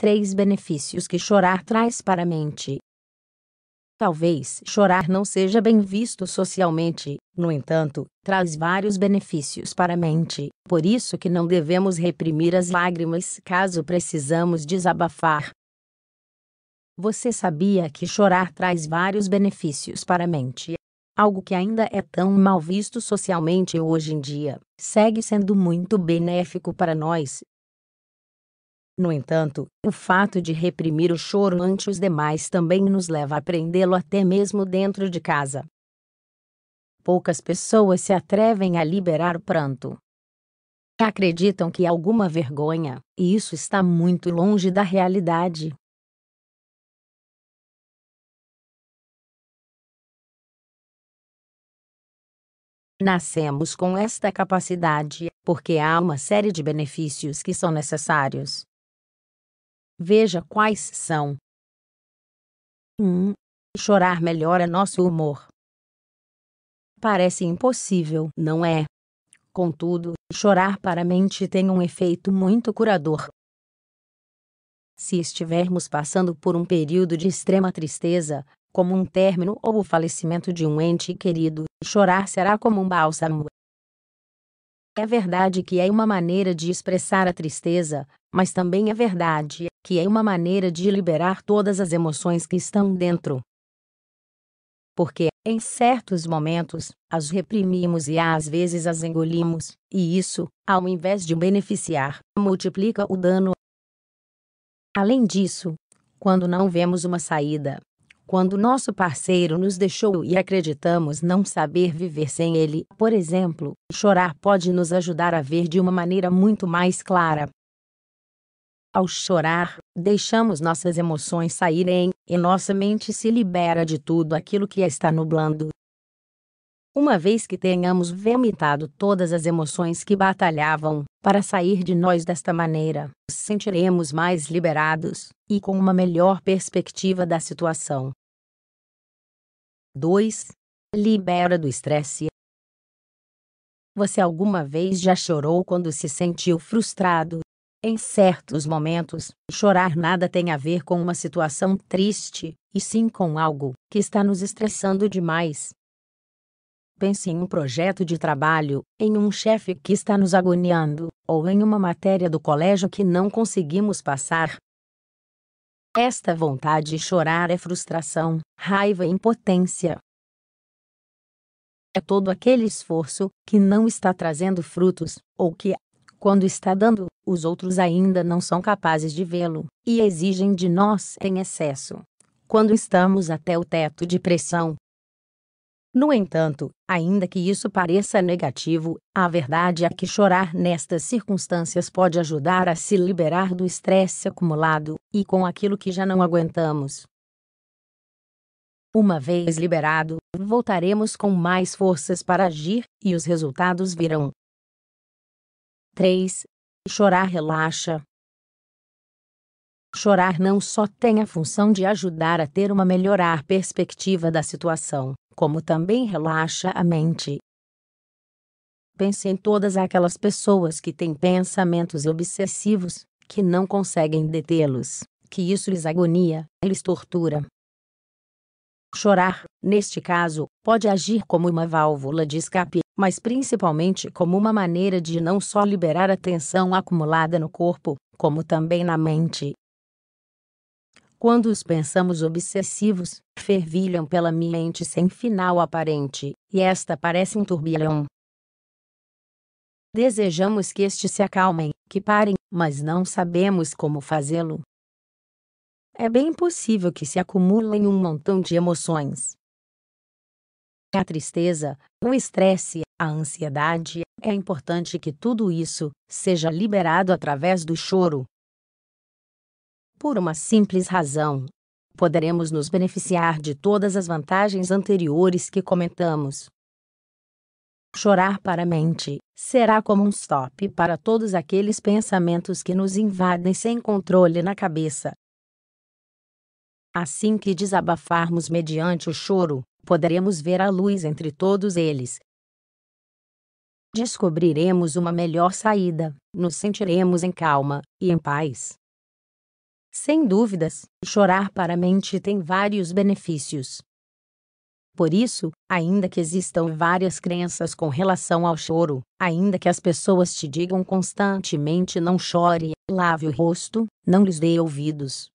Três benefícios que chorar traz para a mente. Talvez chorar não seja bem visto socialmente, no entanto, traz vários benefícios para a mente, por isso que não devemos reprimir as lágrimas caso precisamos desabafar. Você sabia que chorar traz vários benefícios para a mente? Algo que ainda é tão mal visto socialmente hoje em dia, segue sendo muito benéfico para nós, no entanto, o fato de reprimir o choro ante os demais também nos leva a prendê-lo até mesmo dentro de casa. Poucas pessoas se atrevem a liberar o pranto. Acreditam que alguma vergonha, e isso está muito longe da realidade. Nascemos com esta capacidade, porque há uma série de benefícios que são necessários. Veja quais são. 1. Chorar melhora é nosso humor. Parece impossível, não é? Contudo, chorar para a mente tem um efeito muito curador. Se estivermos passando por um período de extrema tristeza, como um término ou o falecimento de um ente querido, chorar será como um bálsamo. É verdade que é uma maneira de expressar a tristeza, mas também é verdade que é uma maneira de liberar todas as emoções que estão dentro. Porque, em certos momentos, as reprimimos e às vezes as engolimos, e isso, ao invés de beneficiar, multiplica o dano. Além disso, quando não vemos uma saída, quando nosso parceiro nos deixou e acreditamos não saber viver sem ele, por exemplo, chorar pode nos ajudar a ver de uma maneira muito mais clara ao chorar, deixamos nossas emoções saírem e nossa mente se libera de tudo aquilo que está nublando. Uma vez que tenhamos vomitado todas as emoções que batalhavam para sair de nós desta maneira, sentiremos mais liberados e com uma melhor perspectiva da situação. 2. Libera do estresse. Você alguma vez já chorou quando se sentiu frustrado, em certos momentos, chorar nada tem a ver com uma situação triste, e sim com algo que está nos estressando demais. Pense em um projeto de trabalho, em um chefe que está nos agoniando, ou em uma matéria do colégio que não conseguimos passar. Esta vontade de chorar é frustração, raiva e impotência. É todo aquele esforço que não está trazendo frutos, ou que quando está dando, os outros ainda não são capazes de vê-lo, e exigem de nós em excesso. Quando estamos até o teto de pressão. No entanto, ainda que isso pareça negativo, a verdade é que chorar nestas circunstâncias pode ajudar a se liberar do estresse acumulado, e com aquilo que já não aguentamos. Uma vez liberado, voltaremos com mais forças para agir, e os resultados virão. 3. Chorar relaxa. Chorar não só tem a função de ajudar a ter uma melhorar perspectiva da situação, como também relaxa a mente. Pense em todas aquelas pessoas que têm pensamentos obsessivos, que não conseguem detê-los, que isso lhes agonia, lhes tortura, Chorar, neste caso, pode agir como uma válvula de escape, mas principalmente como uma maneira de não só liberar a tensão acumulada no corpo, como também na mente. Quando os pensamos obsessivos fervilham pela minha mente sem final aparente, e esta parece um turbilhão. Desejamos que estes se acalmem, que parem, mas não sabemos como fazê-lo é bem possível que se acumulem um montão de emoções. A tristeza, o estresse, a ansiedade, é importante que tudo isso seja liberado através do choro. Por uma simples razão, poderemos nos beneficiar de todas as vantagens anteriores que comentamos. Chorar para a mente será como um stop para todos aqueles pensamentos que nos invadem sem controle na cabeça. Assim que desabafarmos mediante o choro, poderemos ver a luz entre todos eles. Descobriremos uma melhor saída, nos sentiremos em calma e em paz. Sem dúvidas, chorar para a mente tem vários benefícios. Por isso, ainda que existam várias crenças com relação ao choro, ainda que as pessoas te digam constantemente não chore, lave o rosto, não lhes dê ouvidos,